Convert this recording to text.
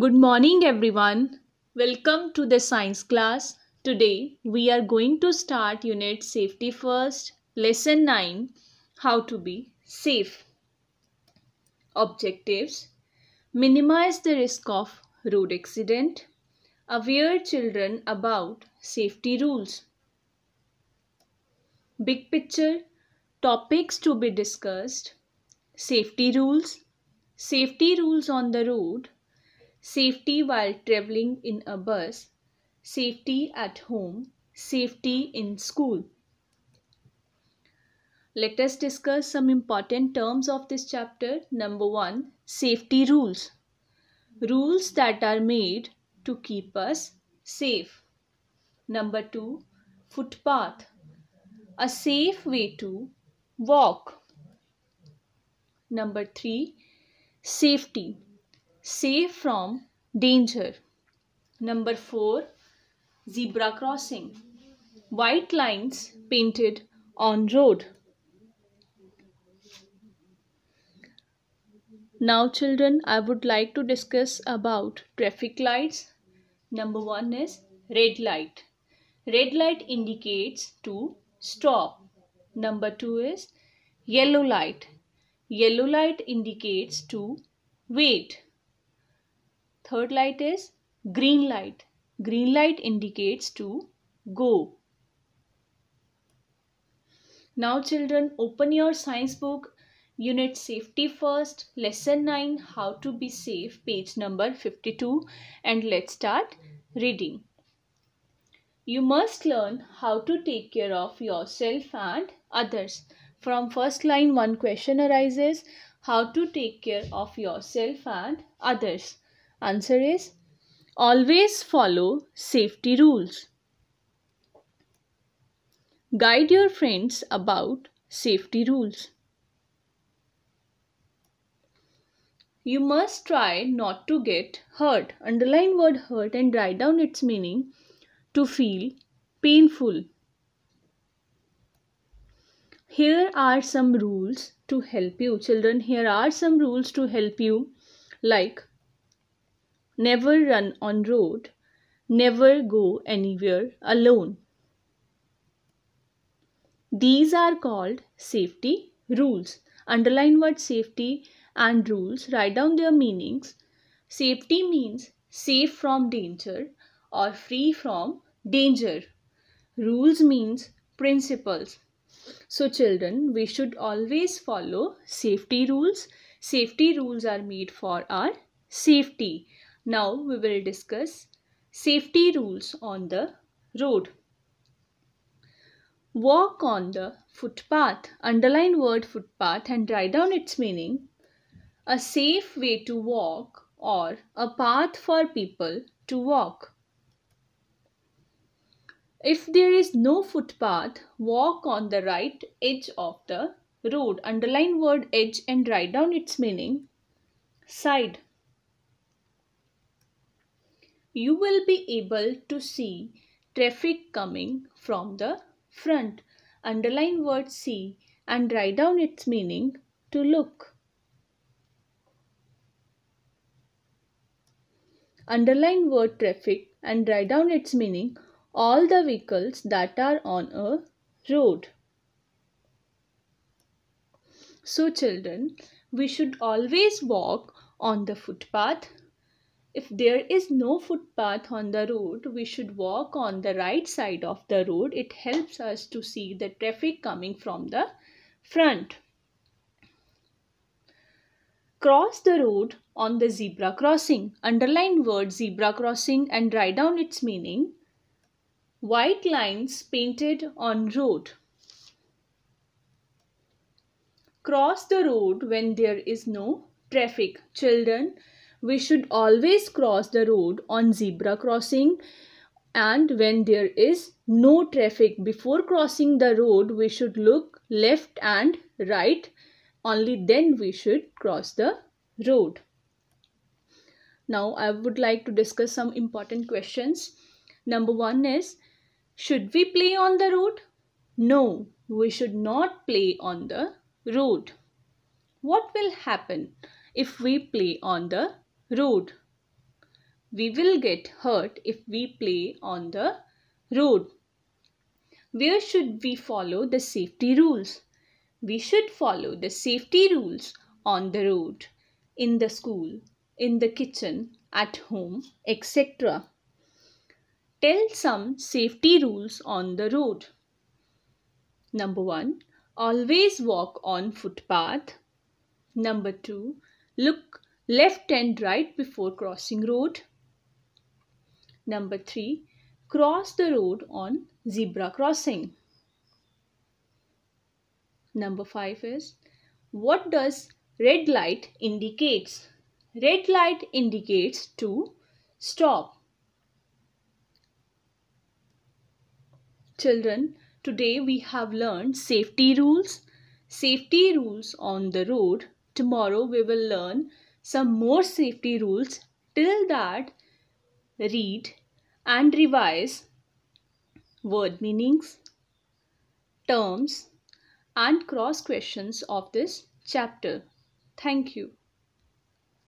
Good morning everyone. Welcome to the science class. Today we are going to start unit safety first lesson 9 how to be safe. Objectives minimize the risk of road accident aware children about safety rules. Big picture topics to be discussed safety rules safety rules on the road safety while traveling in a bus, safety at home, safety in school. Let us discuss some important terms of this chapter. Number one, safety rules. Rules that are made to keep us safe. Number two, footpath. A safe way to walk. Number three, safety safe from danger. Number 4. Zebra crossing. White lines painted on road. Now children, I would like to discuss about traffic lights. Number 1 is red light. Red light indicates to stop. Number 2 is yellow light. Yellow light indicates to wait. Third light is green light. Green light indicates to go. Now children, open your science book, unit safety first, lesson 9, how to be safe, page number 52 and let's start reading. You must learn how to take care of yourself and others. From first line, one question arises, how to take care of yourself and others. Answer is always follow safety rules. Guide your friends about safety rules. You must try not to get hurt. Underline word hurt and write down its meaning to feel painful. Here are some rules to help you. Children, here are some rules to help you like never run on road, never go anywhere alone. These are called safety rules. Underline word safety and rules. Write down their meanings. Safety means safe from danger or free from danger. Rules means principles. So children, we should always follow safety rules. Safety rules are made for our safety. Now we will discuss safety rules on the road. Walk on the footpath. Underline word footpath and write down its meaning. A safe way to walk or a path for people to walk. If there is no footpath, walk on the right edge of the road. Underline word edge and write down its meaning. Side you will be able to see traffic coming from the front. Underline word see and write down its meaning to look. Underline word traffic and write down its meaning all the vehicles that are on a road. So children, we should always walk on the footpath if there is no footpath on the road, we should walk on the right side of the road. It helps us to see the traffic coming from the front. Cross the road on the zebra crossing. Underline word zebra crossing and write down its meaning. White lines painted on road. Cross the road when there is no traffic. Children, we should always cross the road on zebra crossing and when there is no traffic before crossing the road we should look left and right only then we should cross the road. Now I would like to discuss some important questions. Number one is should we play on the road? No, we should not play on the road. What will happen if we play on the road. We will get hurt if we play on the road. Where should we follow the safety rules? We should follow the safety rules on the road, in the school, in the kitchen, at home, etc. Tell some safety rules on the road. Number 1. Always walk on footpath. Number 2. Look left and right before crossing road. Number 3. Cross the road on zebra crossing. Number 5 is what does red light indicates? Red light indicates to stop. Children, today we have learned safety rules, safety rules on the road. Tomorrow we will learn some more safety rules till that read and revise word meanings, terms and cross questions of this chapter. Thank you.